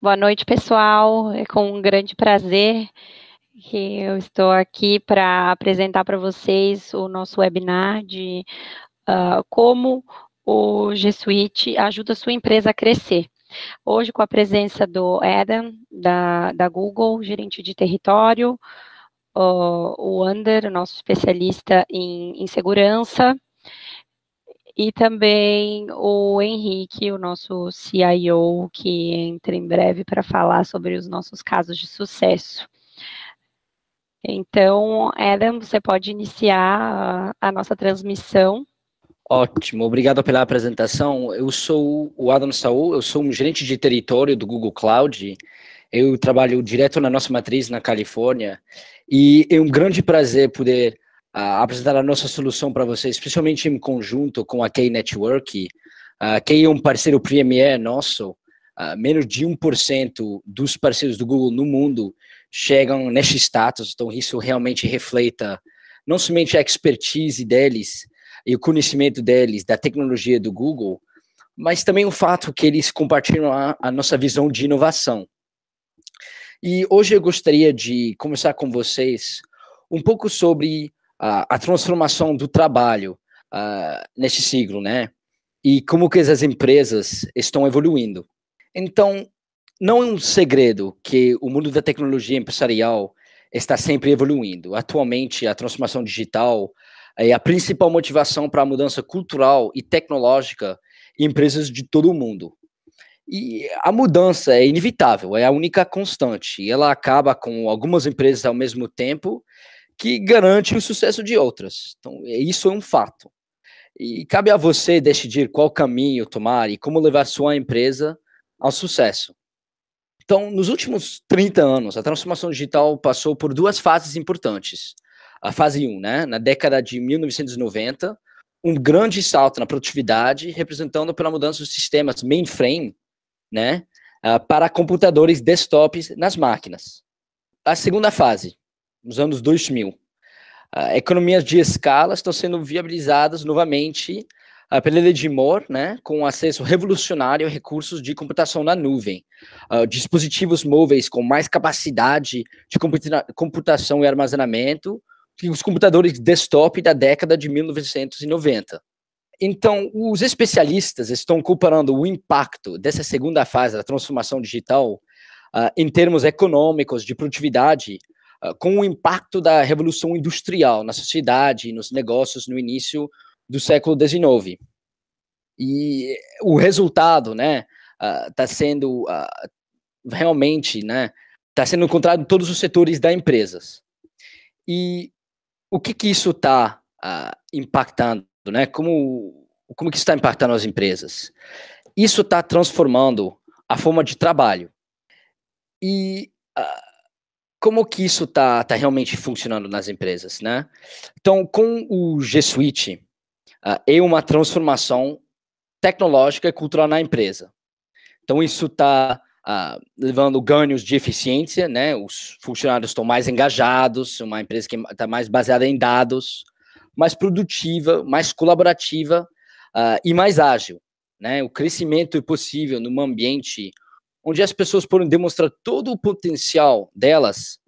Boa noite, pessoal. É com um grande prazer que eu estou aqui para apresentar para vocês o nosso webinar de uh, como o G Suite ajuda a sua empresa a crescer. Hoje, com a presença do Adam, da, da Google, gerente de território, uh, o Ander, nosso especialista em, em segurança, e também o Henrique, o nosso CIO, que entra em breve para falar sobre os nossos casos de sucesso. Então, Adam, você pode iniciar a, nossa transmissão. Ótimo, obrigado pela apresentação. Eu sou o Adam Saul, eu sou um gerente de território do Google Cloud. Eu trabalho direto na nossa matriz na Califórnia e é um grande prazer poder apresentar a nossa solução para vocês, especialmente em conjunto com a K-Network. A K é um parceiro premier nosso, menos de 1% dos parceiros do Google no mundo chegam neste status, então isso realmente reflete não somente a expertise deles e o conhecimento deles da tecnologia do Google, mas também o fato que eles compartilham a, a nossa visão de inovação. E hoje eu gostaria de conversar com vocês um pouco sobre a, a transformação do trabalho uh, neste siglo, né? E como que as empresas estão evoluindo. Então, não é um segredo que o mundo da tecnologia empresarial está sempre evoluindo. Atualmente, a transformação digital é a principal motivação para a mudança cultural e tecnológica em empresas de todo o mundo. E a mudança é inevitável, é a única constante. Ela acaba com algumas empresas ao mesmo tempo que garante o sucesso de outras. Então, é, isso é um fato. E cabe a você decidir qual caminho tomar e como levar sua empresa ao sucesso. Então, nos últimos 30 anos, a transformação digital passou por duas fases importantes. A fase 1, né? na década de 1990, um grande salto na produtividade, representando pela mudança dos sistemas mainframe né? Ah, para computadores desktops nas máquinas. A segunda fase, nos anos 2000. Uh, economias de escala estão sendo viabilizadas novamente uh, pela lei de Moore, né, com acesso revolucionário a recursos de computação na nuvem, uh, dispositivos móveis com mais capacidade de computa computação e armazenamento que os computadores desktop da década de 1990. Então, os especialistas estão comparando o impacto dessa segunda fase da transformação digital Uh, em termos econômicos, de produtividade, ah, com o impacto da Revolução Industrial na sociedade, nos negócios no início do século XIX. E o resultado, né, está ah, uh, sendo uh, realmente, né, está sendo encontrado em todos os setores das empresas. E o que que isso está uh, impactando, né? Como como que está impactando as empresas? Isso está transformando a forma de trabalho. E uh, como que isso está tá realmente funcionando nas empresas, né? Então, com o G Suite, uh, é uma transformação tecnológica e cultural na empresa. Então, isso está uh, ah, levando ganhos de eficiência, né? Os funcionários estão mais engajados, uma empresa que está mais baseada em dados, mais produtiva, mais colaborativa uh, e mais ágil. Né? O crescimento é possível num ambiente onde as pessoas podem demonstrar todo o potencial delas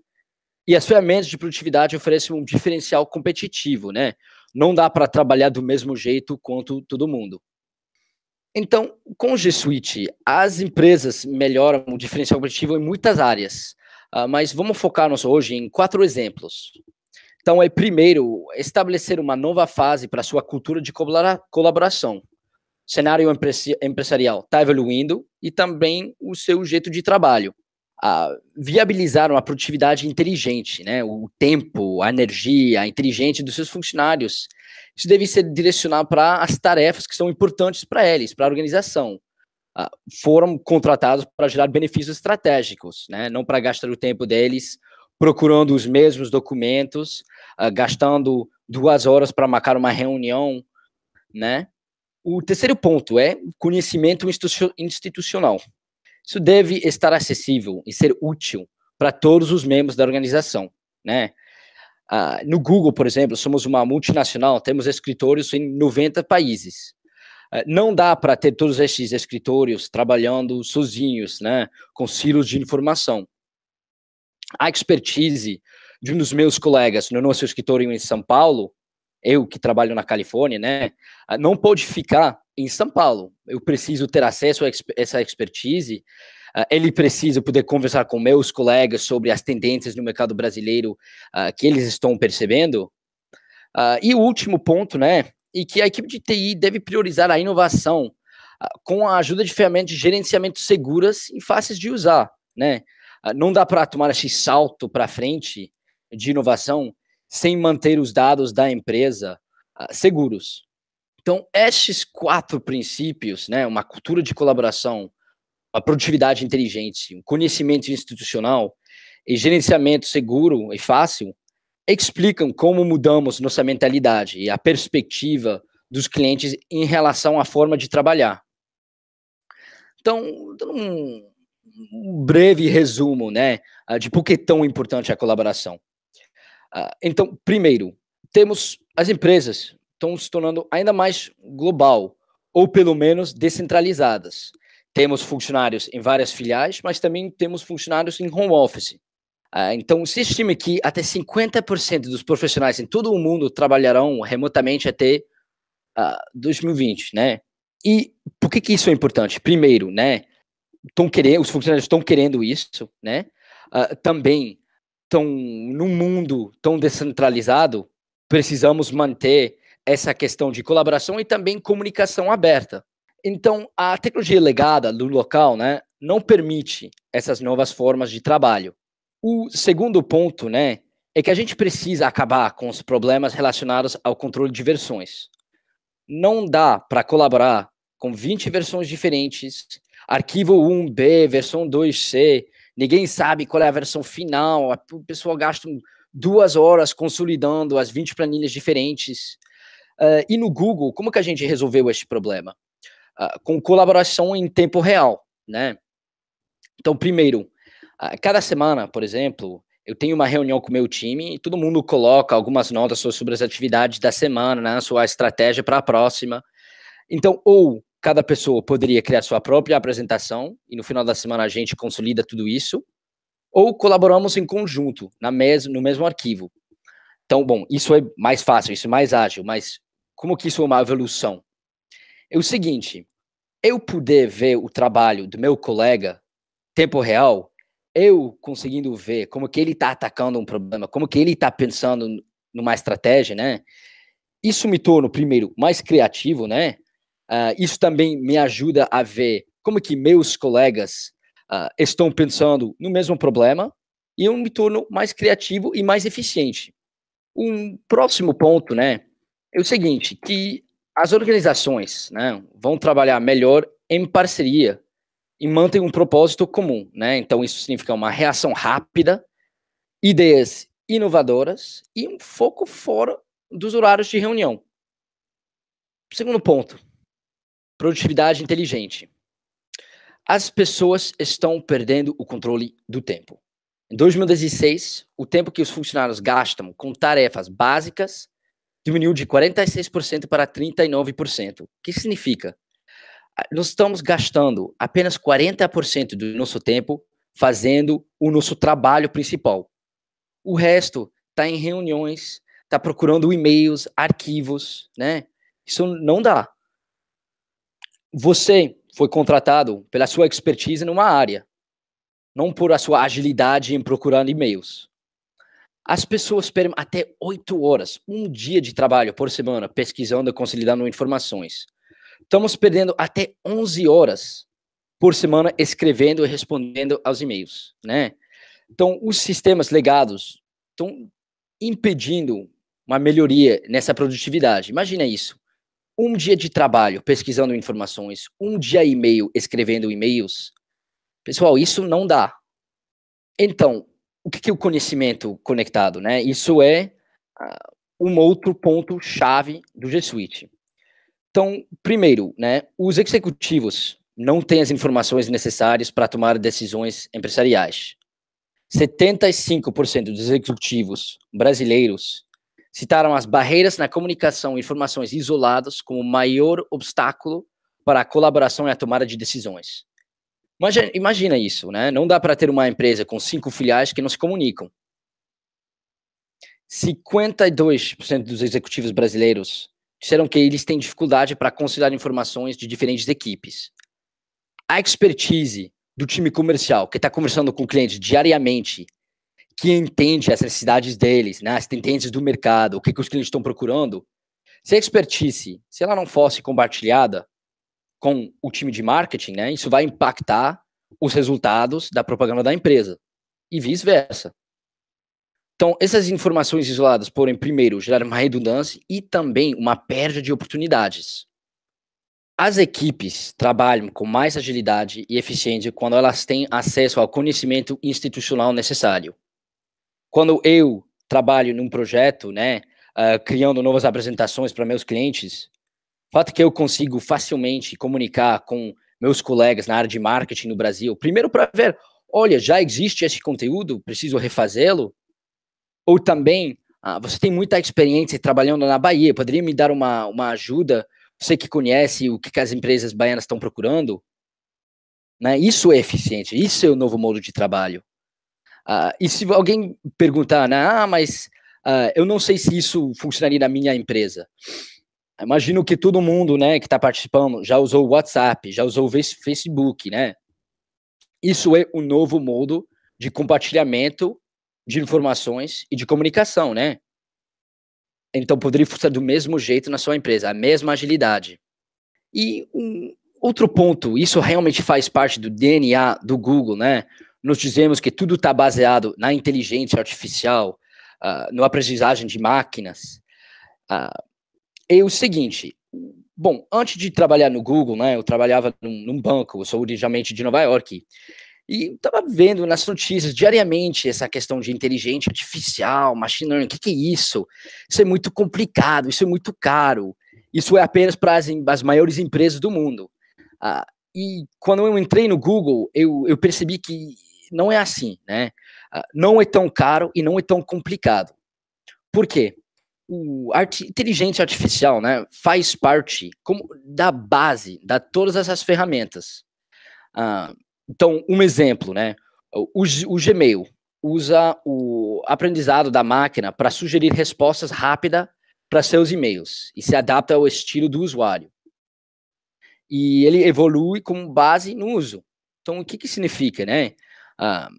e as ferramentas de produtividade oferecem um diferencial competitivo, né? Não dá para trabalhar do mesmo jeito quanto todo mundo. Então, com o G Suite, as empresas melhoram o diferencial competitivo em muitas áreas, ah, mas vamos focar nós hoje em quatro exemplos. Então, é primeiro, estabelecer uma nova fase para sua cultura de colaboração cenário empresarial está evoluindo e também o seu jeito de trabalho. Ah, viabilizaram a produtividade inteligente, né? o tempo, a energia inteligente dos seus funcionários. Isso deve ser direcionado para as tarefas que são importantes para eles, para a organização. Ah, foram contratados para gerar benefícios estratégicos, né? não para gastar o tempo deles procurando os mesmos documentos, ah, gastando duas horas para marcar uma reunião, né? O terceiro ponto é conhecimento institucional. Isso deve estar acessível e ser útil para todos os membros da organização, né? Ah, no Google, por exemplo, somos uma multinacional, temos escritórios em 90 países. Ah, não dá para ter todos esses escritórios trabalhando sozinhos, né, com silos de informação. A expertise de um dos meus colegas no nosso escritório em São Paulo eu que trabalho na Califórnia, né, ah, não pode ficar em São Paulo. Eu preciso ter acesso a essa expertise. Ah, ele precisa poder conversar com meus colegas sobre as tendências no mercado brasileiro ah, que eles estão percebendo. E o último ponto, né, e que a equipe de TI deve priorizar a inovação com a ajuda de ferramentas de gerenciamento seguras e fáceis de usar, né? Não dá para tomar esse salto para frente de inovação sem manter os dados da empresa uh, seguros. Então, esses quatro princípios, né, uma cultura de colaboração, a produtividade inteligente, um conhecimento institucional e gerenciamento seguro e fácil, explicam como mudamos nossa mentalidade e a perspectiva dos clientes em relação à forma de trabalhar. Então, um, um breve resumo, né, ah, de por que é tão importante a colaboração. Ah, então, primeiro, temos as empresas estão se tornando ainda mais global, ou pelo menos descentralizadas. Temos funcionários em várias filiais, mas também temos funcionários em home office. Ah, então, se estima que até 50% dos profissionais em todo o mundo trabalharão remotamente até 2020, ah, né? E por que, que isso é importante? Primeiro, né? Tão querendo, os funcionários estão querendo isso, né? Uh, também tão num mundo tão descentralizado, precisamos manter essa questão de colaboração e também comunicação aberta. Então, a tecnologia legada do local, né, não permite essas novas formas de trabalho. O segundo ponto, né, é que a gente precisa acabar com os problemas relacionados ao controle de versões. Não dá para colaborar com 20 versões diferentes, arquivo 1B, versão 2C, ninguém sabe qual é a versão final, o pessoal gasta duas horas consolidando as 20 planilhas diferentes. Uh, e no Google, como que a gente resolveu esse problema? Uh, com colaboração em tempo real, né? Então, primeiro, uh, cada semana, por exemplo, eu tenho uma reunião com o meu time e todo mundo coloca algumas notas sobre as atividades da semana, né, sua estratégia para a próxima. Então, ou cada pessoa poderia criar sua própria apresentação e no final da semana a gente consolida tudo isso, ou colaboramos em conjunto na mes no mesmo arquivo. Então, bom, isso é mais fácil, isso é mais ágil, mas como que isso é uma evolução? É o seguinte, eu poder ver o trabalho do meu colega tempo real, eu conseguindo ver como que ele está atacando um problema, como que ele está pensando numa estratégia, né? Isso me torna, primeiro, mais criativo, né? Uh, isso também me ajuda a ver como que meus colegas uh, estão pensando no mesmo problema e eu me torno mais criativo e mais eficiente. Um próximo ponto, né, é o seguinte, que as organizações, né, vão trabalhar melhor em parceria e mantêm um propósito comum, né? Então isso significa uma reação rápida, ideias inovadoras e um foco fora dos horários de reunião. Segundo ponto, Produtividade inteligente. As pessoas estão perdendo o controle do tempo. Em 2016, o tempo que os funcionários gastam com tarefas básicas diminuiu de 46% para 39%. O que significa? Ah, nós estamos gastando apenas 40% do nosso tempo fazendo o nosso trabalho principal. O resto está em reuniões, está procurando e-mails, arquivos, né? Isso não dá você foi contratado pela sua expertise numa área, não por a sua agilidade em procurar e-mails. As pessoas perdem até oito horas, um dia de trabalho por semana, pesquisando e consolidando informações. Estamos perdendo até 11 horas por semana escrevendo e respondendo aos e-mails, né? Então, os sistemas legados estão impedindo uma melhoria nessa produtividade. Imagina isso um dia de trabalho pesquisando informações, um dia e meio escrevendo e-mails. Pessoal, isso não dá. Então, o que é o conhecimento conectado? Né? Isso é uh, um outro ponto chave do G Suite. Então, primeiro, né, os executivos não têm as informações necessárias para tomar decisões empresariais. 75% dos executivos brasileiros Citaram as barreiras na comunicação e informações isoladas como o maior obstáculo para a colaboração e a tomada de decisões. Imagina, imagina isso, né? Não dá para ter uma empresa com cinco filiais que não se comunicam. 52% dos executivos brasileiros disseram que eles têm dificuldade para considerar informações de diferentes equipes. A expertise do time comercial, que está conversando com o cliente diariamente, que entende as necessidades deles, né, as tendências do mercado, o que, que os clientes estão procurando, se a expertise, se ela não fosse compartilhada com o time de marketing, né, isso vai impactar os resultados da propaganda da empresa e vice-versa. Então, essas informações isoladas podem, primeiro, gerar uma redundância e também uma perda de oportunidades. As equipes trabalham com mais agilidade e eficiência quando elas têm acesso ao conhecimento institucional necessário quando eu trabalho num projeto, né, uh, criando novas apresentações para meus clientes, o fato é que eu consigo facilmente comunicar com meus colegas na área de marketing no Brasil, primeiro para ver, olha, já existe esse conteúdo, preciso refazê-lo, ou também, ah, você tem muita experiência trabalhando na Bahia, poderia me dar uma, uma ajuda? Você que conhece o que, que as empresas baianas estão procurando? Né? Isso é eficiente, isso é o novo modo de trabalho. Uh, e se alguém perguntar, né, ah, mas uh, eu não sei se isso funcionaria na minha empresa. Imagino que todo mundo, né, que está participando já usou o WhatsApp, já usou o Facebook, né? Isso é um novo modo de compartilhamento de informações e de comunicação, né? Então poderia funcionar do mesmo jeito na sua empresa, a mesma agilidade. E um outro ponto, isso realmente faz parte do DNA do Google, né? nos dizemos que tudo está baseado na inteligência artificial, uh, ah, na aprendizagem de máquinas, uh, é o seguinte. Bom, antes de trabalhar no Google, né, eu trabalhava num, num banco, eu sou originalmente de Nova York, e estava vendo nas notícias diariamente essa questão de inteligência artificial, machine learning, o que, que, é isso? Isso é muito complicado, isso é muito caro, isso é apenas para as, as maiores empresas do mundo. Ah, e quando eu entrei no Google, eu, eu percebi que não é assim, né? Ah, não é tão caro e não é tão complicado. Por quê? O arti inteligência artificial, né, faz parte como da base da todas essas ferramentas. Ah, então, um exemplo, né? O, o Gmail usa o aprendizado da máquina para sugerir respostas rápidas para seus e-mails e se adapta ao estilo do usuário. E ele evolui com base no uso. Então, o que, que significa, né? Ah,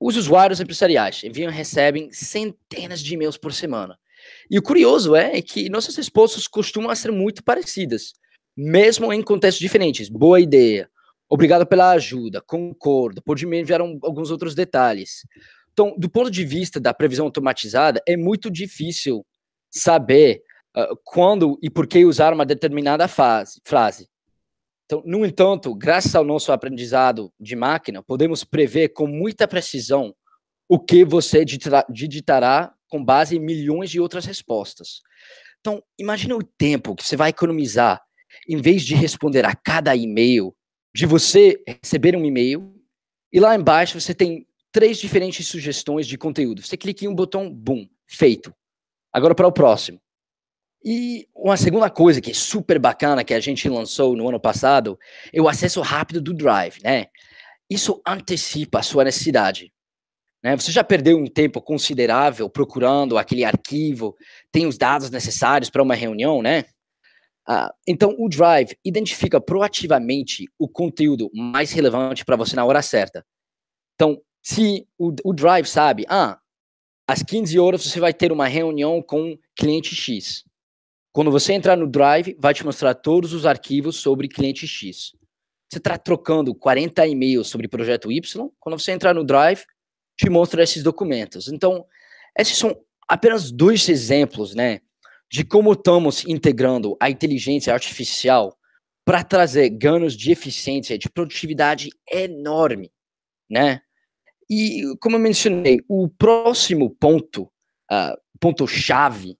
os usuários empresariais enviam e recebem centenas de e-mails por semana. E o curioso é, é que nossas respostas costumam ser muito parecidas, mesmo em contextos diferentes. Boa ideia, obrigado pela ajuda, concordo, pode me enviar um, alguns outros detalhes. Então, do ponto de vista da previsão automatizada, é muito difícil saber uh, quando e por que usar uma determinada fase, frase. Então, no entanto, graças ao nosso aprendizado de máquina, podemos prever com muita precisão o que você digitará com base em milhões de outras respostas. Então, imagine o tempo que você vai economizar em vez de responder a cada e-mail, de você receber um e-mail e lá embaixo você tem três diferentes sugestões de conteúdo. Você clica em um botão, boom, feito. Agora para o próximo. E uma segunda coisa que é super bacana que a gente lançou no ano passado é o acesso rápido do Drive, né? Isso antecipa a sua necessidade. Né? Você já perdeu um tempo considerável procurando aquele arquivo, tem os dados necessários para uma reunião, né? Ah, então, o Drive identifica proativamente o conteúdo mais relevante para você na hora certa. Então, se o, o Drive sabe, ah, às 15 horas você vai ter uma reunião com cliente X. Quando você entrar no Drive, vai te mostrar todos os arquivos sobre cliente X. Você está trocando 40 e-mails sobre projeto Y. Quando você entrar no Drive, te mostra esses documentos. Então, esses são apenas dois exemplos, né, de como estamos integrando a inteligência artificial para trazer ganhos de eficiência, de produtividade enorme, né? E como eu mencionei, o próximo ponto, uh, ah, ponto chave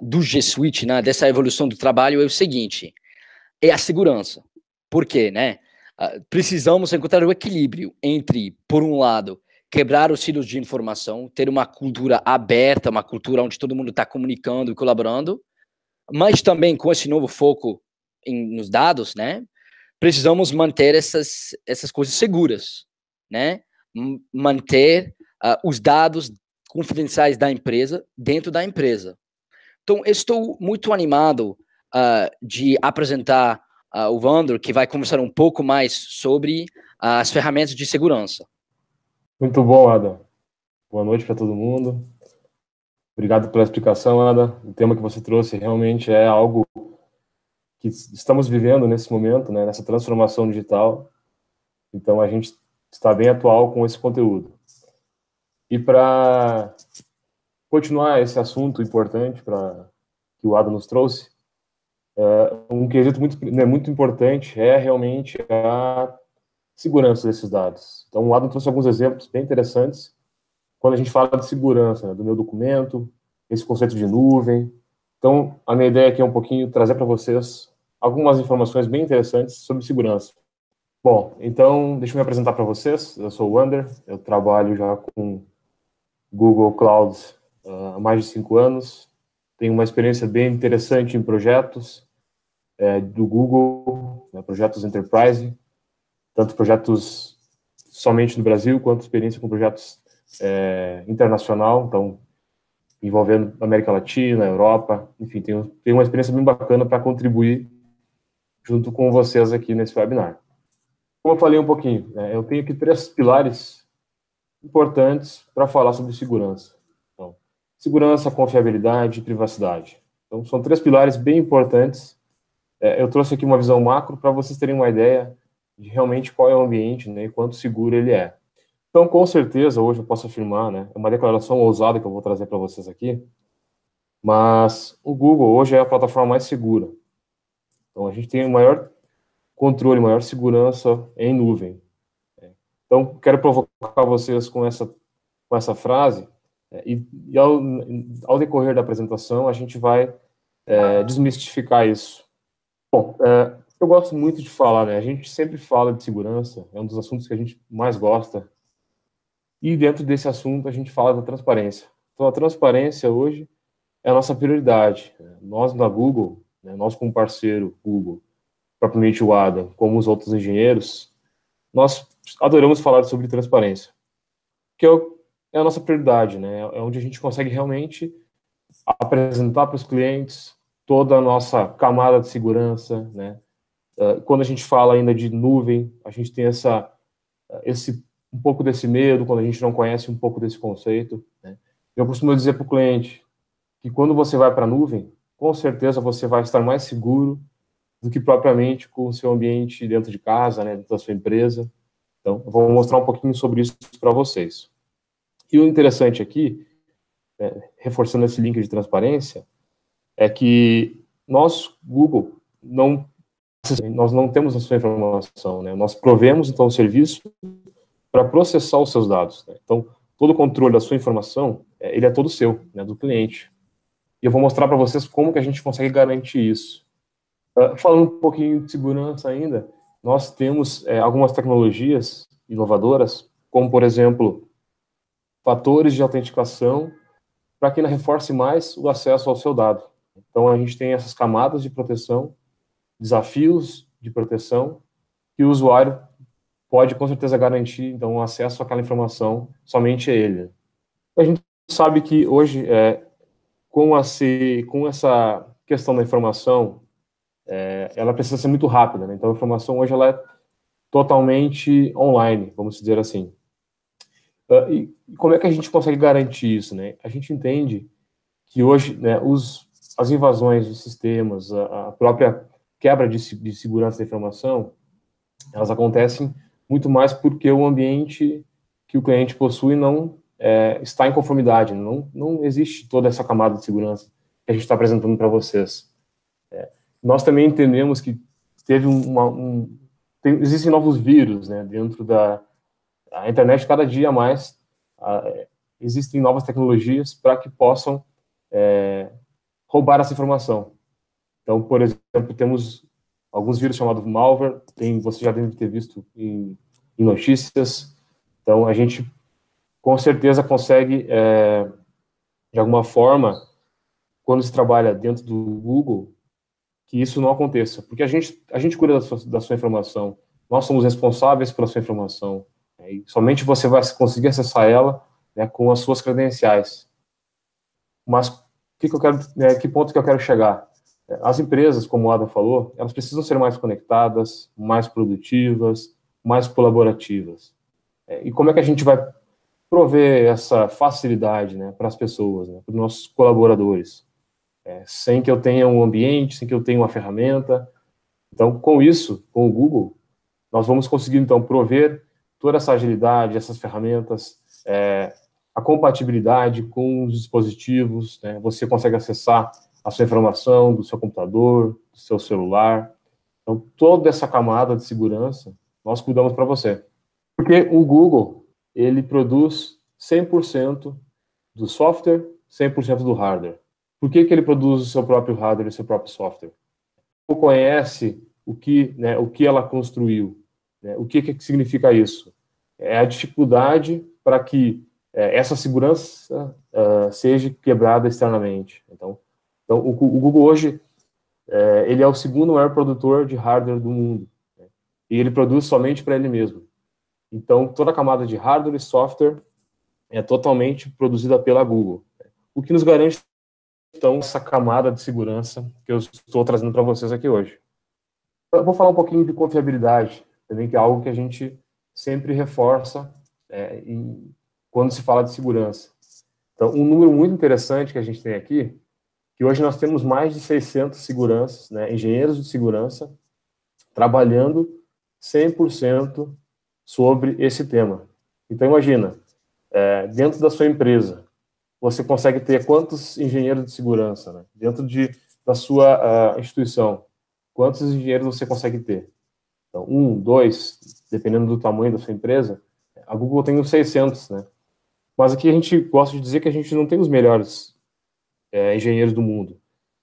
do G Suite, né, dessa evolução do trabalho, é o seguinte: é a segurança. Por quê, né? precisamos encontrar o equilíbrio entre, por um lado, quebrar os silos de informação, ter uma cultura aberta, uma cultura onde todo mundo está comunicando e colaborando, mas também com esse novo foco em, nos dados, né? Precisamos manter essas, essas coisas seguras, né? manter uh, os dados confidenciais da empresa dentro da empresa. Então, estou muito animado uh, de apresentar uh, o Vandro que vai conversar um pouco mais sobre uh, as ferramentas de segurança. Muito bom, Adam. Boa noite para todo mundo. Obrigado pela explicação, Ada. O tema que você trouxe realmente é algo que estamos vivendo nesse momento, né, nessa transformação digital. Então, a gente está bem atual com esse conteúdo. E para continuar esse assunto importante para que o Adam nos trouxe, é, um quesito muito, né, muito importante é realmente a segurança desses dados. Então, o Adam trouxe alguns exemplos bem interessantes quando a gente fala de segurança né, do meu documento, esse conceito de nuvem. Então, a minha ideia aqui é um pouquinho trazer para vocês algumas informações bem interessantes sobre segurança. Bom, então, deixa eu me apresentar para vocês. Eu sou o Wander, eu trabalho já com Google Clouds há mais de cinco anos. Tenho uma experiência bem interessante em projetos é, do Google, né, projetos Enterprise, tanto projetos somente no Brasil, quanto experiência com projetos é, internacional, então envolvendo América Latina, Europa, enfim, tenho, tenho uma experiência bem bacana para contribuir junto com vocês aqui nesse webinar. Como eu falei um pouquinho, né, eu tenho aqui três pilares importantes para falar sobre segurança segurança, confiabilidade e privacidade. Então, são três pilares bem importantes. É, eu trouxe aqui uma visão macro para vocês terem uma ideia de realmente qual é o ambiente né, e quanto seguro ele é. Então, com certeza, hoje eu posso afirmar, né, é uma declaração ousada que eu vou trazer para vocês aqui, mas o Google hoje é a plataforma mais segura. Então, a gente tem o maior controle, maior segurança em nuvem. É, então, quero provocar vocês com essa, com essa frase é, e, e ao, ao, decorrer da apresentação, a gente vai é, desmistificar isso. Bom, é, eu gosto muito de falar, né? A gente sempre fala de segurança, é um dos assuntos que a gente mais gosta. E dentro desse assunto, a gente fala da transparência. Então, a transparência hoje é a nossa prioridade. Nós, da Google, né, nós como parceiro Google, propriamente o Adam, como os outros engenheiros, nós adoramos falar sobre transparência, que é o é a nossa prioridade, né? É onde a gente consegue realmente apresentar para os clientes toda a nossa camada de segurança, né? Ah, quando a gente fala ainda de nuvem, a gente tem essa, esse um pouco desse medo quando a gente não conhece um pouco desse conceito. Né? Eu costumo dizer para o cliente que quando você vai para a nuvem, com certeza você vai estar mais seguro do que propriamente com o seu ambiente dentro de casa, né, dentro da sua empresa. Então, eu vou mostrar um pouquinho sobre isso para vocês. E o interessante aqui, é, reforçando esse link de transparência, é que nós, Google, não nós não temos a sua informação, né? Nós provemos então o serviço para processar os seus dados. Né? Então, todo o controle da sua informação, é, ele é todo seu, né, do cliente. E eu vou mostrar para vocês como que a gente consegue garantir isso. Uh, falando um pouquinho de segurança ainda, nós temos é, algumas tecnologias inovadoras, como por exemplo fatores de autenticação para que ele reforce mais o acesso ao seu dado. Então, a gente tem essas camadas de proteção, desafios de proteção, que o usuário pode com certeza garantir, então, o acesso àquela informação somente a ele. A gente sabe que hoje, é, com, a se, com essa questão da informação, é, ela precisa ser muito rápida, né? então a informação hoje ela é totalmente online, vamos dizer assim. Ah, e como é que a gente consegue garantir isso? Né? A gente entende que hoje né, os, as invasões dos sistemas, a, a própria quebra de, de, segurança da informação, elas acontecem muito mais porque o ambiente que o cliente possui não é, está em conformidade, não, não existe toda essa camada de segurança que a gente está apresentando para vocês. É, nós também entendemos que teve uma, um, tem, existem novos vírus né, dentro da, a internet cada dia mais ah, é, existem novas tecnologias para que possam é, roubar essa informação. Então, por exemplo, temos alguns vírus chamados malware, tem, você já deve ter visto em, em notícias. Então, a gente com certeza consegue, é, de alguma forma, quando se trabalha dentro do Google, que isso não aconteça. Porque a gente, a gente cuida da sua, da sua informação, nós somos responsáveis pela sua informação. E somente você vai conseguir acessar ela né, com as suas credenciais. Mas que, que, eu quero, né, que ponto que eu quero chegar? As empresas, como o Adam falou, elas precisam ser mais conectadas, mais produtivas, mais colaborativas. É, e como é que a gente vai prover essa facilidade né, para as pessoas, né, para os nossos colaboradores, é, sem que eu tenha um ambiente, sem que eu tenha uma ferramenta. Então, com isso, com o Google, nós vamos conseguir então prover toda essa agilidade, essas ferramentas, é, a compatibilidade com os dispositivos, né? você consegue acessar a sua informação do seu computador, do seu celular. Então, toda essa camada de segurança, nós cuidamos para você. Porque o Google, ele produz 100% do software, 100% do hardware. Por que, que ele produz o seu próprio hardware e o seu próprio software? Ou conhece o que, né, o que ela construiu, né, o que, que significa isso? é a dificuldade para que é, essa segurança uh, seja quebrada externamente. Então, então o, o Google hoje é, ele é o segundo maior produtor de hardware do mundo né? e ele produz somente para ele mesmo. Então, toda a camada de hardware e software é totalmente produzida pela Google. Né? O que nos garante então essa camada de segurança que eu estou trazendo para vocês aqui hoje. Eu vou falar um pouquinho de confiabilidade, também que é algo que a gente sempre reforça é, em, quando se fala de segurança. Então, um número muito interessante que a gente tem aqui, que hoje nós temos mais de 600 seguranças, né, engenheiros de segurança, trabalhando 100% sobre esse tema. Então, imagina, é, dentro da sua empresa, você consegue ter quantos engenheiros de segurança, né? dentro de, da sua uh, instituição, quantos engenheiros você consegue ter? Então, um, dois, dependendo do tamanho da sua empresa. A Google tem uns 600, né? Mas aqui a gente gosta de dizer que a gente não tem os melhores é, engenheiros do mundo.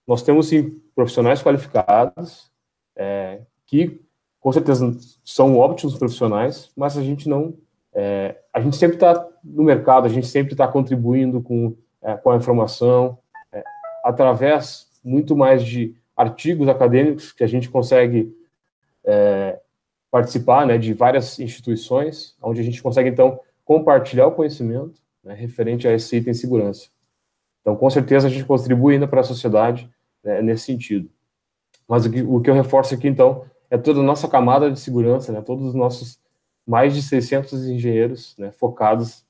Nós temos, sim, profissionais qualificados, é, que com certeza são ótimos profissionais, mas a gente não. É, a gente sempre está no mercado, a gente sempre está contribuindo com, é, com a informação, é, através muito mais de artigos acadêmicos que a gente consegue é, participar né, de várias instituições, onde a gente consegue, então, compartilhar o conhecimento né, referente a esse item segurança. Então, com certeza, a gente contribui ainda para a sociedade né, nesse sentido. Mas o que, o que, eu reforço aqui, então, é toda a nossa camada de segurança, né, todos os nossos mais de 600 engenheiros né, focados.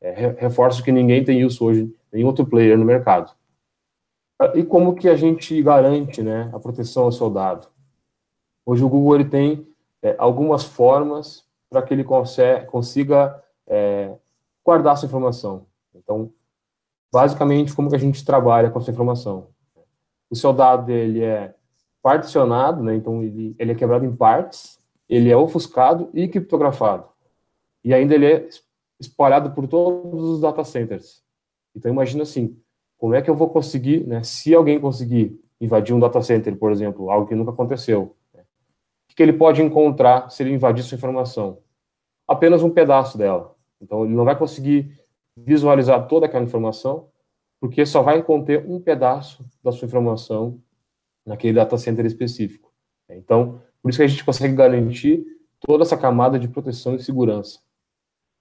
É, reforço que ninguém tem isso hoje, nenhum outro player no mercado. Ah, e como que a gente garante né, a proteção ao soldado? Hoje o Google ele tem é, algumas formas para que ele consiga é, guardar essa informação. Então, basicamente, como que a gente trabalha com essa informação? O seu dado ele é particionado, né? então ele, ele é quebrado em partes, ele é ofuscado e criptografado. E ainda ele é espalhado por todos os data centers. Então, imagina assim, como é que eu vou conseguir, né, se alguém conseguir invadir um data center, por exemplo, algo que nunca aconteceu, que ele pode encontrar se ele invadir sua informação? Apenas um pedaço dela. Então, ele não vai conseguir visualizar toda aquela informação, porque só vai conter um pedaço da sua informação naquele data center específico. Então, por isso que a gente consegue garantir toda essa camada de proteção e segurança.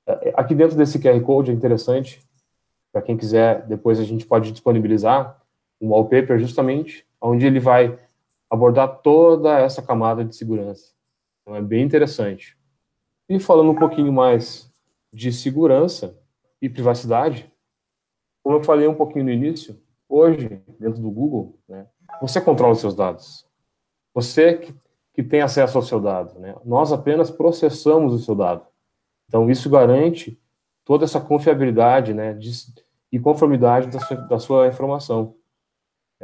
É, aqui dentro desse QR Code é interessante, para quem quiser, depois a gente pode disponibilizar um wallpaper justamente onde ele vai abordar toda essa camada de segurança. Então, é bem interessante. E falando um pouquinho mais de segurança e privacidade, como eu falei um pouquinho no início, hoje, dentro do Google, né, você controla os seus dados. Você que, que tem acesso ao seu dado. Né? Nós apenas processamos o seu dado. Então, isso garante toda essa confiabilidade né, de, e conformidade da sua, da sua informação.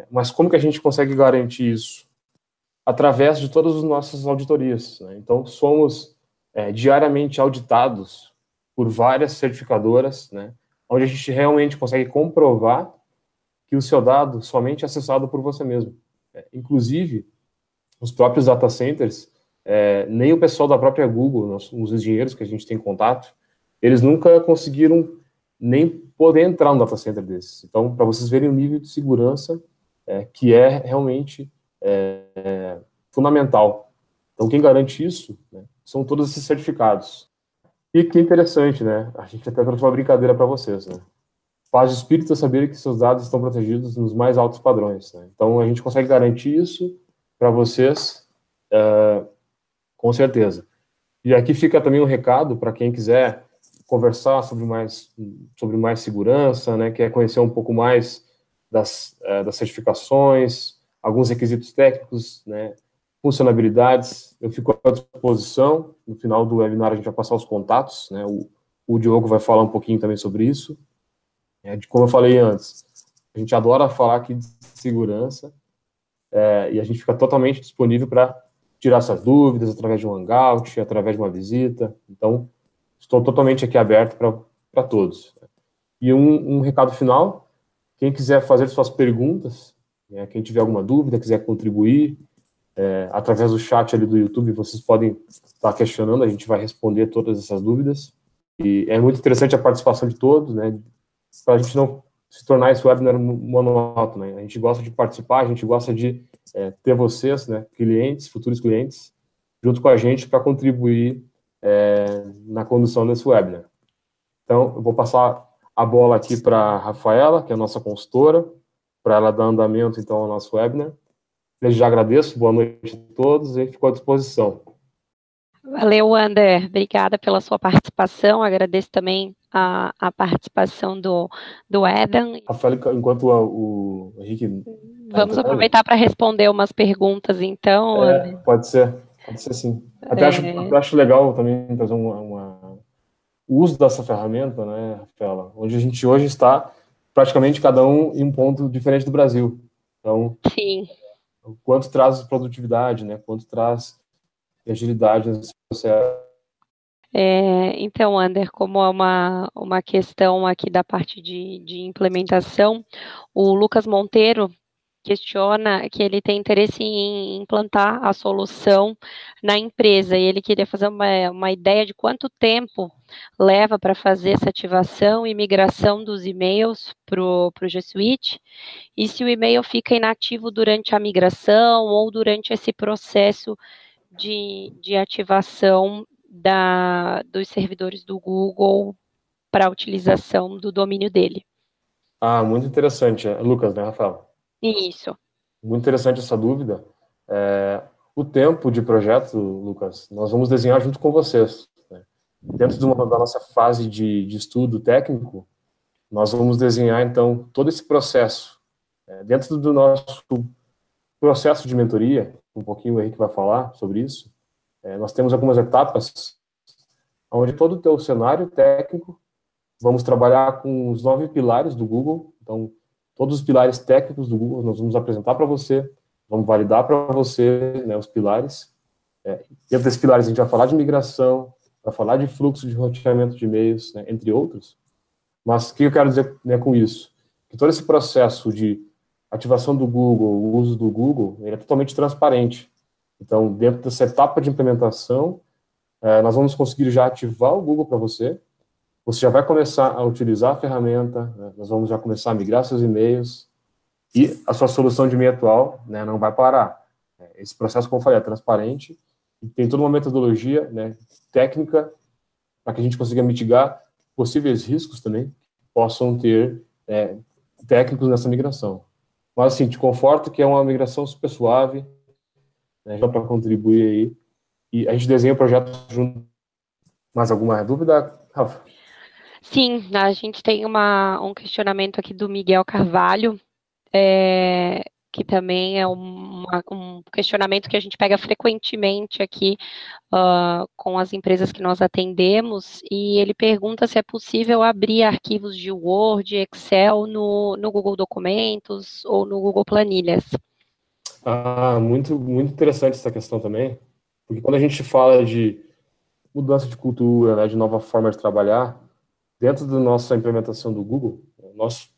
Mas como que a gente consegue garantir isso? através de todas as nossas auditorias. Né? Então, somos é, diariamente auditados por várias certificadoras, né? onde a gente realmente consegue comprovar que o seu dado somente é acessado por você mesmo. É, inclusive, os próprios data centers, é, nem o pessoal da própria Google, nós, os engenheiros que a gente tem contato, eles nunca conseguiram nem poder entrar no data center desses. Então, para vocês verem o nível de segurança é, que é realmente é, fundamental. Então, quem garante isso né, são todos esses certificados. E que interessante, né? A gente até trouxe uma brincadeira para vocês, né? Faz o espírito é saber que seus dados estão protegidos nos mais altos padrões. Né? Então, a gente consegue garantir isso para vocês, é, com certeza. E aqui fica também um recado para quem quiser conversar sobre mais, sobre mais segurança, né? Quer conhecer um pouco mais das, é, das certificações, alguns requisitos técnicos, né, funcionalidades. Eu fico à disposição. No final do webinar a gente vai passar os contatos, né? O, o Diogo vai falar um pouquinho também sobre isso. É, de como eu falei antes, a gente adora falar aqui de segurança é, e a gente fica totalmente disponível para tirar essas dúvidas através de um hangout, através de uma visita. Então, estou totalmente aqui aberto para todos. E um, um recado final: quem quiser fazer suas perguntas, é, quem tiver alguma dúvida, quiser contribuir, é, através do chat ali do YouTube, vocês podem estar questionando, a gente vai responder todas essas dúvidas. E é muito interessante a participação de todos, né? Para a gente não se tornar esse webinar monótono. Né? A gente gosta de participar, a gente gosta de é, ter vocês, né, clientes, futuros clientes, junto com a gente para contribuir é, na condução desse webinar. Então, eu vou passar a bola aqui para a Rafaela, que é a nossa consultora, para ela dar andamento, então, ao nosso webinar. Desde já agradeço, boa noite a todos e fico à disposição. Valeu, Ander. Obrigada pela sua participação. Agradeço também a, a participação do, do Edan. Rafael, enquanto a, o Henrique. Tá Vamos tá aproveitar para responder umas perguntas, então. É, pode ser, pode ser sim. Até, é... acho, até acho legal também fazer uma, uma, o uso dessa ferramenta, né, Rafaela? Onde a gente hoje está praticamente cada um em um ponto diferente do Brasil. Então, Sim. quanto traz produtividade, né? Quanto traz agilidade nesse processo. É, então, Ander, como é uma, uma questão aqui da parte de, de implementação, o Lucas Monteiro questiona que ele tem interesse em implantar a solução na empresa e ele queria fazer uma, uma ideia de quanto tempo leva para fazer essa ativação e migração dos e-mails para o G Suite e se o e-mail fica inativo durante a migração ou durante esse processo de, de ativação da, dos servidores do Google para a utilização do domínio dele. Ah, muito interessante, Lucas, né, Rafael? Isso. Muito interessante essa dúvida. É, o tempo de projeto, Lucas, nós vamos desenhar junto com vocês. Né? Dentro de uma, da nossa fase de, de, estudo técnico, nós vamos desenhar, então, todo esse processo. É, dentro do nosso processo de mentoria, um pouquinho o Henrique vai falar sobre isso, é, nós temos algumas etapas onde todo o teu cenário técnico, vamos trabalhar com os nove pilares do Google, então, todos os pilares técnicos do Google, nós vamos apresentar para você, vamos validar para você né, os pilares. É, dentro desses pilares, a gente vai falar de migração, vai falar de fluxo de roteamento de e-mails, né, entre outros. Mas o que eu quero dizer né, com isso? Que todo esse processo de ativação do Google, o uso do Google, ele é totalmente transparente. Então, dentro dessa etapa de implementação, é, nós vamos conseguir já ativar o Google para você, você já vai começar a utilizar a ferramenta, né? nós vamos já começar a migrar seus e-mails, e a sua solução de e-mail atual né, não vai parar. É, esse processo, como eu falei, é transparente, e tem toda uma metodologia né, técnica para que a gente consiga mitigar possíveis riscos também que possam ter é, técnicos nessa migração. Mas, assim, te conforto que é uma migração super suave, né, para contribuir aí, e a gente desenha o projeto junto. Mais alguma dúvida, Rafa? Sim, a gente tem uma, um questionamento aqui do Miguel Carvalho, é, que também é um, um questionamento que a gente pega frequentemente aqui uh, com as empresas que nós atendemos, e ele pergunta se é possível abrir arquivos de Word, Excel no, no Google Documentos ou no Google Planilhas. Ah, muito, muito interessante essa questão também, porque quando a gente fala de mudança de cultura, né, de nova forma de trabalhar, dentro da nossa implementação do Google, nós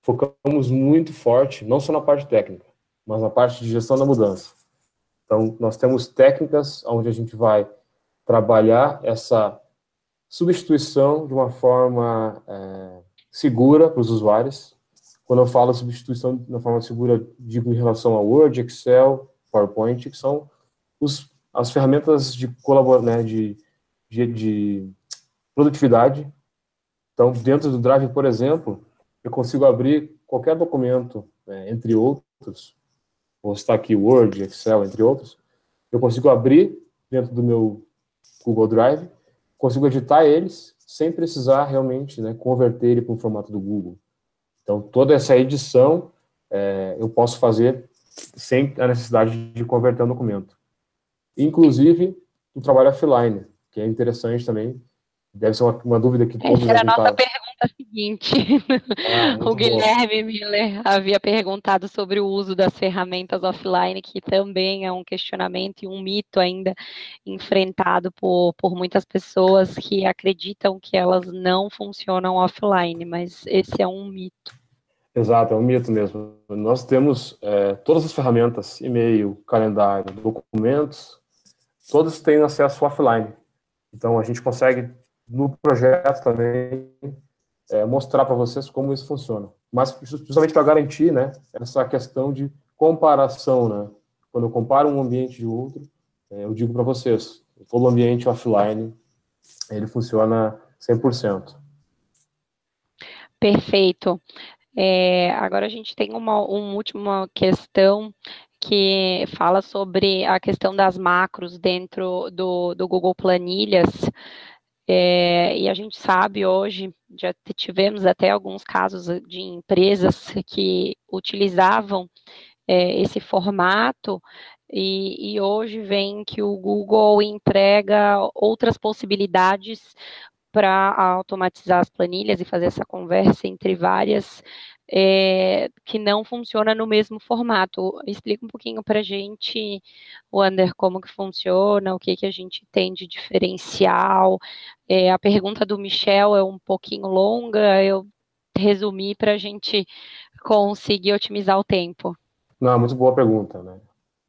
focamos muito forte, não só na parte técnica, mas na parte de gestão da mudança. Então, nós temos técnicas onde a gente vai trabalhar essa substituição de uma forma é, segura para os usuários. Quando eu falo substituição de uma forma segura, digo em relação a Word, Excel, PowerPoint, que são os, as ferramentas de, colaboração, né, de, de, de produtividade então, dentro do Drive, por exemplo, eu consigo abrir qualquer documento, né, entre outros, vou citar aqui Word, Excel, entre outros, eu consigo abrir dentro do meu Google Drive, consigo editar eles sem precisar realmente né, converter ele para o formato do Google. Então, toda essa edição é, eu posso fazer sem a necessidade de converter um documento. Inclusive, o trabalho offline, que é interessante também Deve ser uma, uma dúvida que todos Essa era a nossa pergunta seguinte. Ah, o Guilherme Miller havia perguntado sobre o uso das ferramentas offline, que também é um questionamento e um mito ainda enfrentado por, por muitas pessoas que acreditam que elas não funcionam offline, mas esse é um mito. Exato, é um mito mesmo. Nós temos é, todas as ferramentas, e-mail, calendário, documentos, todas têm acesso offline. Então a gente consegue no projeto também é, mostrar para vocês como isso funciona. Mas justamente para garantir né, essa questão de comparação, né? Quando eu comparo um ambiente de outro, é, eu digo para vocês, todo ambiente offline, ele funciona 100%. Perfeito. É, agora a gente tem uma, uma última questão que fala sobre a questão das macros dentro do, do Google Planilhas. É, e a gente sabe hoje, já tivemos até alguns casos eh, de empresas que utilizavam é, esse formato e, e, hoje vem que o Google entrega outras possibilidades para automatizar as planilhas e fazer essa conversa entre várias é, que não funciona no mesmo formato. Explica um pouquinho para a gente, Wander, como que funciona, o que, que a gente tem de diferencial. É, a pergunta do Michel é um pouquinho longa, eu resumi para a gente conseguir otimizar o tempo. Não, ah, muito boa pergunta, né?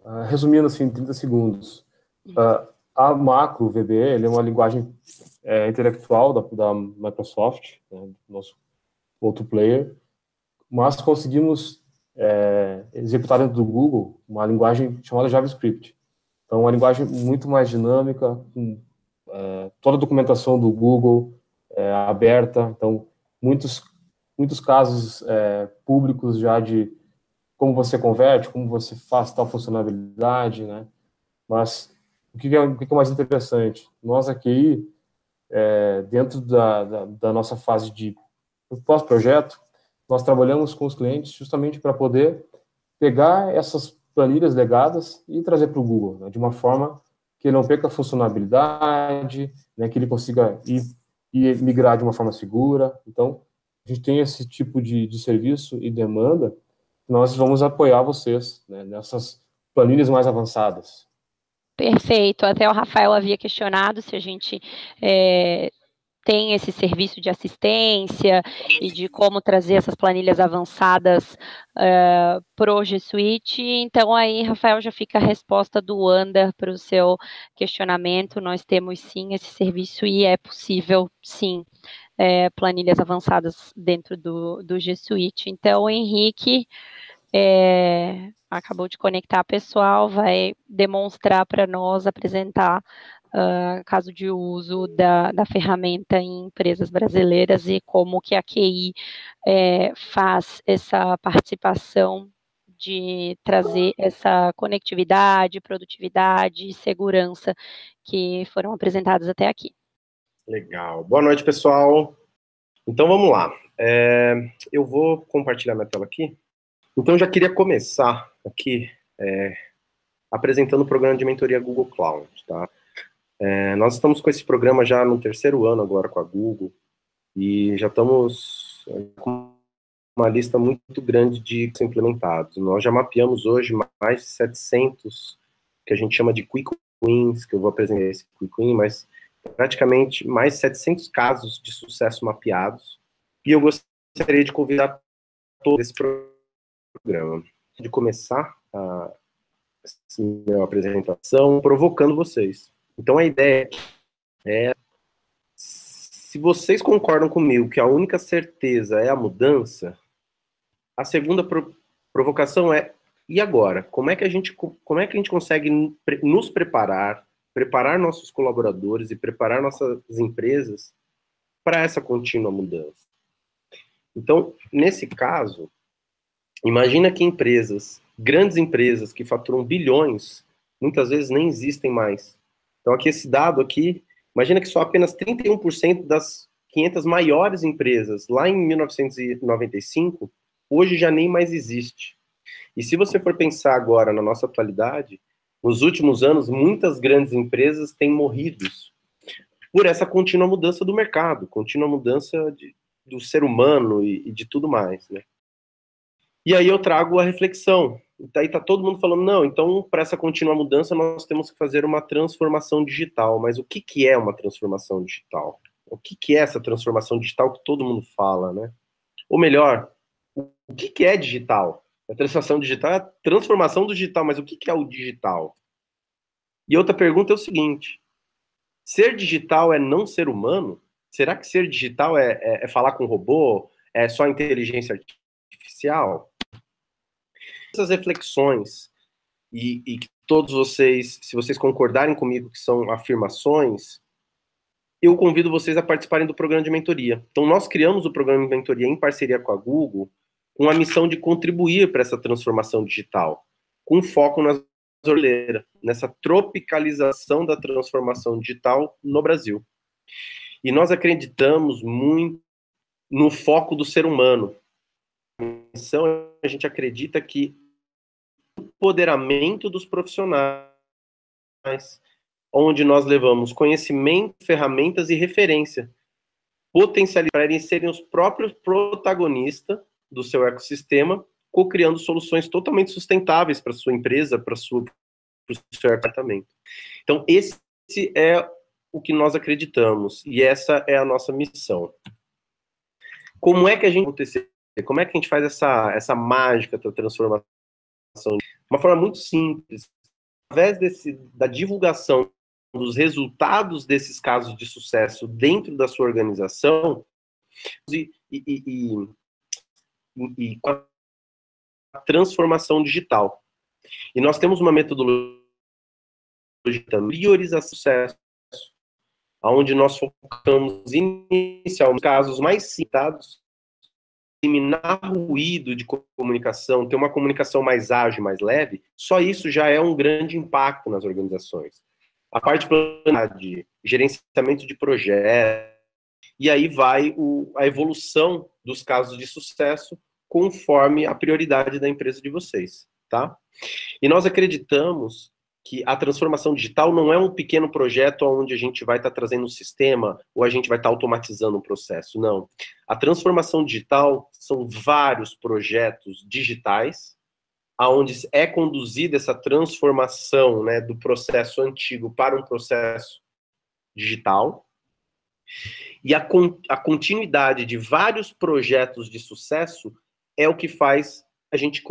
Uh, resumindo assim, em 30 segundos, uh, a macro VB ele é uma linguagem é, intelectual da, da Microsoft, né, nosso outro player, mas conseguimos é, executar dentro do Google uma linguagem chamada JavaScript. Então, uma linguagem muito mais dinâmica, com é, toda a documentação do Google é, aberta. Então, muitos, muitos casos é, públicos já de como você converte, como você faz tal funcionalidade, né? Mas o que é, o que é mais interessante? Nós aqui, é, dentro da, da, da nossa fase de pós-projeto, nós trabalhamos com os clientes justamente para poder pegar essas planilhas legadas e trazer para o Google, né, de uma forma que ele não perca a funcionalidade, né, que ele consiga ir, ir, migrar de uma forma segura. Então, a gente tem esse tipo de, de serviço e demanda, nós vamos apoiar vocês né, nessas planilhas mais avançadas. Perfeito. Até o Rafael havia questionado se a gente é, tem esse serviço de assistência e de como trazer essas planilhas avançadas uh, eh, para o G Suite. Então, aí, Rafael, já fica a resposta do Wanda para o seu questionamento. Nós temos sim esse serviço e é possível, sim, é, planilhas avançadas dentro do, do G Suite. Então, o Henrique é, acabou de conectar pessoal, vai demonstrar para nós, apresentar uh, caso de uso da, da ferramenta em empresas brasileiras e como que a QI é, eh, faz essa participação de trazer essa conectividade, produtividade e segurança que foram apresentadas até aqui. Legal. Boa noite, pessoal. Então vamos lá. É, eu vou compartilhar minha tela aqui. Então já queria começar aqui é, apresentando o programa de mentoria Google Cloud, tá? É, nós estamos com esse programa já no terceiro ano agora com a Google e já estamos com uma lista muito grande de implementados. Nós já mapeamos hoje mais de 700 que a gente chama de quick wins, que eu vou apresentar esse quick win, mas praticamente mais de 700 casos de sucesso mapeados. E eu gostaria de convidar todo esse programa de começar a minha apresentação provocando vocês. Então a ideia é se vocês concordam comigo que a única certeza é a mudança, a segunda pro, provocação é e agora, como é que a gente como é que a gente consegue nos preparar, preparar nossos colaboradores e preparar nossas empresas para essa contínua mudança? Então, nesse caso, imagina que empresas, grandes empresas que faturam bilhões, muitas vezes nem existem mais então, aqui esse dado aqui, imagina que só apenas 31% das 500 maiores empresas lá em 1995, hoje já nem mais existe. E se você for pensar agora na nossa atualidade, nos últimos anos, muitas grandes empresas têm morrido por essa contínua mudança do mercado, contínua mudança de, do ser humano e, e de tudo mais. Né? E aí eu trago a reflexão Daí está todo mundo falando, não, então para essa contínua mudança nós temos que fazer uma transformação digital. Mas o que, que é uma transformação digital? O que, que é essa transformação digital que todo mundo fala, né? Ou melhor, o que, que é digital? A transformação digital é a transformação do digital, mas o que, que é o digital? E outra pergunta é o seguinte: ser digital é não ser humano? Será que ser digital é, é, é falar com robô? É só inteligência artificial? essas reflexões e, e, que todos vocês, se vocês concordarem comigo que são afirmações, eu convido vocês a participarem do programa de mentoria. Então, nós criamos o programa de mentoria em parceria com a Google, com a missão de contribuir para essa transformação digital, com foco nas brasileira, nessa tropicalização da transformação digital no Brasil. E nós acreditamos muito no foco do ser humano. A missão é a gente acredita que o empoderamento dos profissionais, onde nós levamos conhecimento, ferramentas e referência, potencializar para eles serem os próprios protagonistas do seu ecossistema, co-criando soluções totalmente sustentáveis para sua empresa, para para o seu apartamento. Então, esse é o que nós acreditamos e essa é a nossa missão. Como é que a gente acontecer como é que a gente faz essa, essa mágica da transformação? De uma forma muito simples, através desse, da divulgação dos resultados desses casos de sucesso dentro da sua organização e, e, e, e com a transformação digital. E nós temos uma metodologia de priorização sucesso, onde nós focamos inicialmente casos mais citados eliminar ruído de comunicação, ter uma comunicação mais ágil, mais leve, só isso já é um grande impacto nas organizações. A parte de gerenciamento de projetos, e aí vai o, a evolução dos casos de sucesso conforme a prioridade da empresa de vocês, tá? E nós acreditamos que a transformação digital não é um pequeno projeto onde a gente vai estar tá trazendo um sistema ou a gente vai estar tá automatizando um processo, não. A transformação digital são vários projetos digitais aonde é conduzida essa transformação né, do processo antigo para um processo digital. E a, con a continuidade de vários projetos de sucesso é o que faz a gente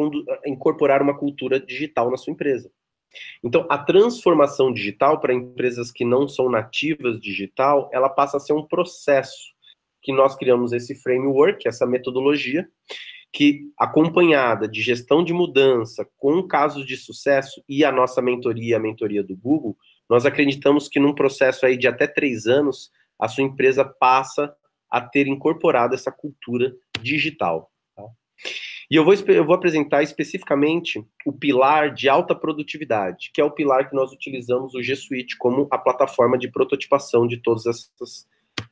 incorporar uma cultura digital na sua empresa. Então, a transformação digital para empresas que não são nativas digital, ela passa a ser um processo que nós criamos esse framework, essa metodologia, que acompanhada de gestão de mudança com casos de sucesso e a nossa mentoria, a mentoria do Google, nós acreditamos que num processo aí de até três anos, a sua empresa passa a ter incorporado essa cultura digital. Tá? E eu vou, eu vou apresentar especificamente o pilar de alta produtividade, que é o pilar que nós utilizamos o G Suite como a plataforma de prototipação de todas essas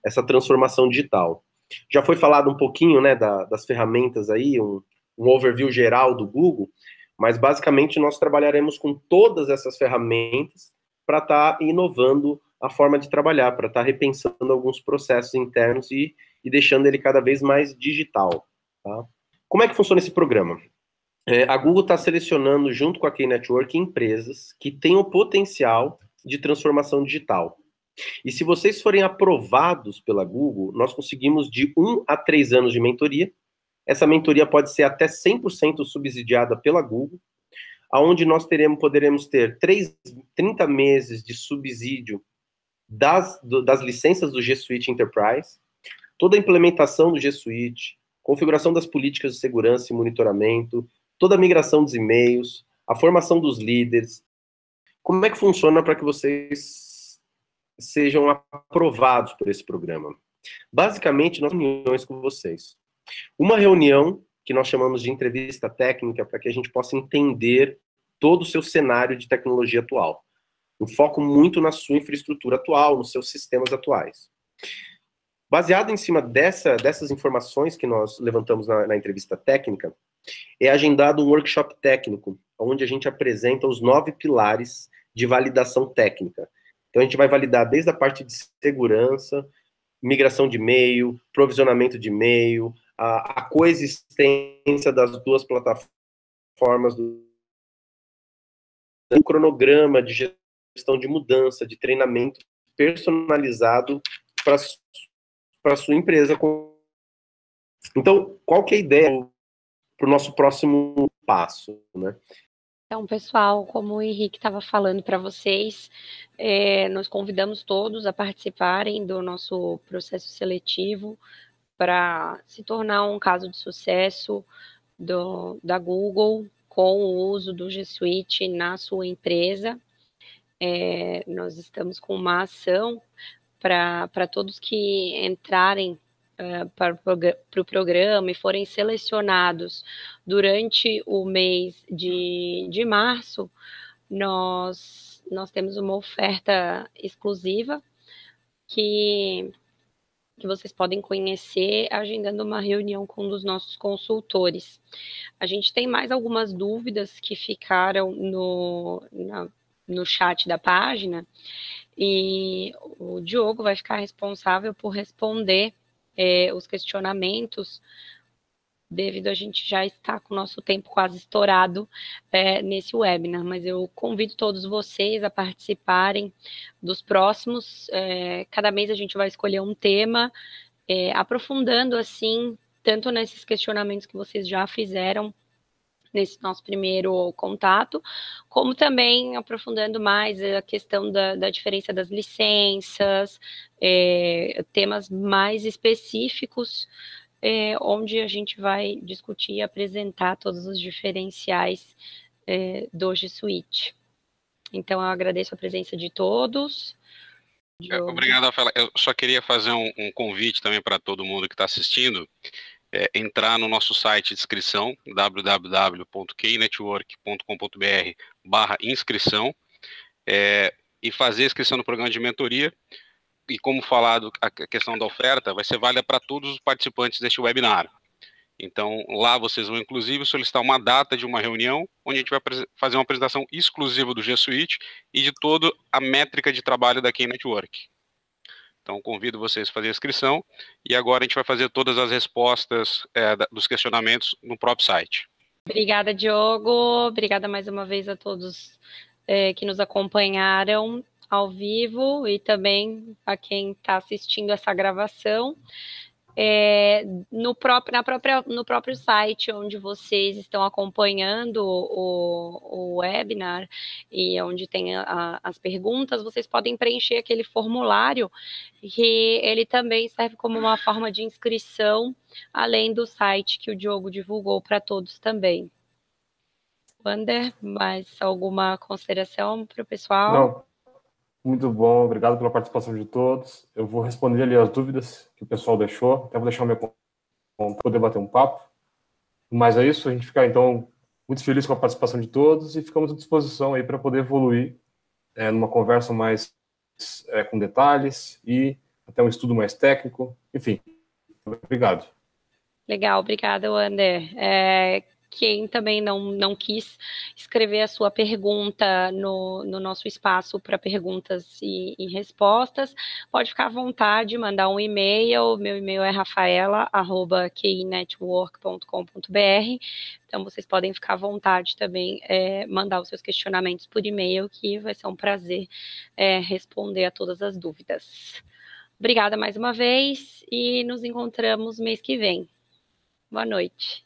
essa transformação digital. Já foi falado um pouquinho né, da, das ferramentas aí, um, um overview geral do Google, mas basicamente nós trabalharemos com todas essas ferramentas para estar tá inovando a forma de trabalhar, para estar tá repensando alguns processos internos e, e deixando ele cada vez mais digital. Tá? Como é que funciona esse programa? É, a Google está selecionando, junto com a K-Network, empresas que têm o potencial de transformação digital. E se vocês forem aprovados pela Google, nós conseguimos de um a três anos de mentoria. Essa mentoria pode ser até 100% subsidiada pela Google, aonde nós teremos, poderemos ter três, 30 meses de subsídio das, do, das licenças do G Suite Enterprise, toda a implementação do G Suite, configuração das políticas de segurança e monitoramento, toda a migração dos e-mails, a formação dos líderes. Como é que funciona para que vocês sejam aprovados por esse programa? Basicamente, nós reuniões com vocês. Uma reunião que nós chamamos de entrevista técnica para que a gente possa entender todo o seu cenário de tecnologia atual. Um foco muito na sua infraestrutura atual, nos seus sistemas atuais. Baseado em cima dessa, dessas informações que nós levantamos na, na entrevista técnica, é agendado um workshop técnico, onde a gente apresenta os nove pilares de validação técnica. Então, a gente vai validar desde a parte de segurança, migração de e-mail, provisionamento de e-mail, a, a coexistência das duas plataformas, o um cronograma de gestão de mudança, de treinamento personalizado para para sua empresa. Então, qual que é a ideia para o nosso próximo passo, né? Então, pessoal, como o Henrique estava falando para vocês, é, nós convidamos todos a participarem do nosso processo seletivo para se tornar um caso de sucesso do, da Google com o uso do G Suite na sua empresa. É, nós estamos com uma ação para todos que entrarem uh, para o programa e forem selecionados durante o mês de, de março, nós, nós temos uma oferta exclusiva que, que vocês podem conhecer agendando uma reunião com um dos nossos consultores. A gente tem mais algumas dúvidas que ficaram no, na, no chat da página e o Diogo vai ficar responsável por responder é, os questionamentos, devido a gente já estar com o nosso tempo quase estourado é, nesse webinar. Mas eu convido todos vocês a participarem dos próximos. É, cada mês a gente vai escolher um tema, é, aprofundando assim, tanto nesses questionamentos que vocês já fizeram, nesse nosso primeiro contato, como também aprofundando mais a questão da, da diferença das licenças, é, temas mais específicos, é, onde a gente vai discutir e apresentar todos os diferenciais é, do G Suite. Então, eu agradeço a presença de todos. Obrigado, Rafaela. Eu só queria fazer um, um convite também para todo mundo que está assistindo é, entrar no nosso site de inscrição, wwwkeynetworkcombr barra inscrição, é, e fazer a inscrição no programa de mentoria. E como falado, a questão da oferta vai ser válida para todos os participantes deste webinar. Então, lá vocês vão, inclusive, solicitar uma data de uma reunião, onde a gente vai fazer uma apresentação exclusiva do G Suite e de toda a métrica de trabalho da Key Network. Então, convido vocês a fazer a inscrição e agora a gente vai fazer todas as respostas é, dos questionamentos no próprio site. Obrigada, Diogo. Obrigada mais uma vez a todos é, que nos acompanharam ao vivo e também a quem está assistindo essa gravação é, no, próprio, na própria, no próprio site onde vocês estão acompanhando o, o webinar e onde tem a, as perguntas, vocês podem preencher aquele formulário que ele também serve como uma forma de inscrição, além do site que o Diogo divulgou para todos também. Wander, mais alguma consideração para o pessoal? Não, muito bom, obrigado pela participação de todos. Eu vou responder ali as dúvidas que o pessoal deixou, até vou deixar o meu para poder bater um papo. Mas é isso, a gente fica então muito feliz com a participação de todos e ficamos à disposição aí para poder evoluir é, numa conversa mais é, com detalhes e até um estudo mais técnico. Enfim, obrigado. Legal, obrigado, Wander. É, quem também não, não quis escrever a sua pergunta no, no nosso espaço para perguntas e, e, respostas, pode ficar à vontade, mandar um e-mail. Meu e-mail é rafaela.kinetwork.com.br. Então, vocês podem ficar à vontade também, é, mandar os seus questionamentos por e-mail, que vai ser um prazer é, responder a todas as dúvidas. Obrigada mais uma vez e nos encontramos mês que vem. Boa noite.